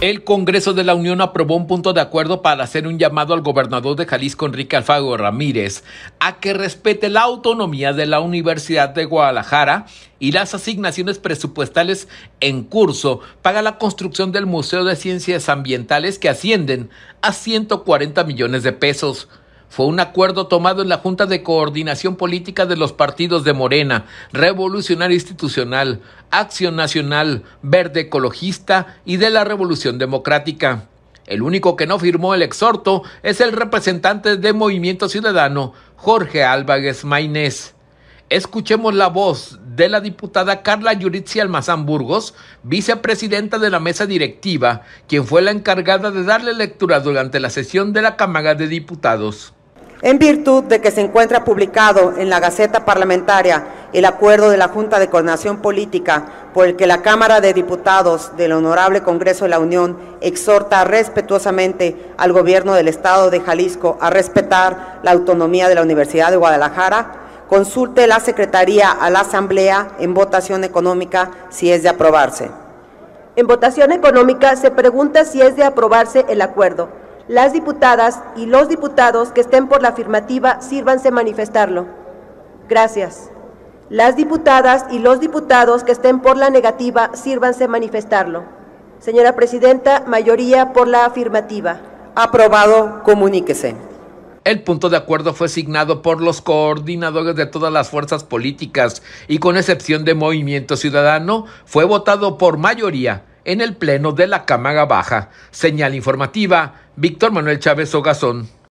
El Congreso de la Unión aprobó un punto de acuerdo para hacer un llamado al gobernador de Jalisco, Enrique Alfago Ramírez, a que respete la autonomía de la Universidad de Guadalajara y las asignaciones presupuestales en curso para la construcción del Museo de Ciencias Ambientales que ascienden a 140 millones de pesos fue un acuerdo tomado en la Junta de Coordinación Política de los partidos de Morena, Revolucionario Institucional, Acción Nacional, Verde Ecologista y de la Revolución Democrática. El único que no firmó el exhorto es el representante de Movimiento Ciudadano, Jorge Álvarez Maínez. Escuchemos la voz de la diputada Carla Yuritsi Almazán Burgos, vicepresidenta de la mesa directiva, quien fue la encargada de darle lectura durante la sesión de la Cámara de Diputados. En virtud de que se encuentra publicado en la Gaceta Parlamentaria el acuerdo de la Junta de Coordinación Política por el que la Cámara de Diputados del Honorable Congreso de la Unión exhorta respetuosamente al Gobierno del Estado de Jalisco a respetar la autonomía de la Universidad de Guadalajara, consulte la Secretaría a la Asamblea en votación económica si es de aprobarse. En votación económica se pregunta si es de aprobarse el acuerdo las diputadas y los diputados que estén por la afirmativa sírvanse manifestarlo. Gracias. Las diputadas y los diputados que estén por la negativa sírvanse manifestarlo. Señora Presidenta, mayoría por la afirmativa. Aprobado, comuníquese. El punto de acuerdo fue asignado por los coordinadores de todas las fuerzas políticas y con excepción de Movimiento Ciudadano fue votado por mayoría en el Pleno de la Cámara Baja. Señal informativa, Víctor Manuel Chávez Ogazón.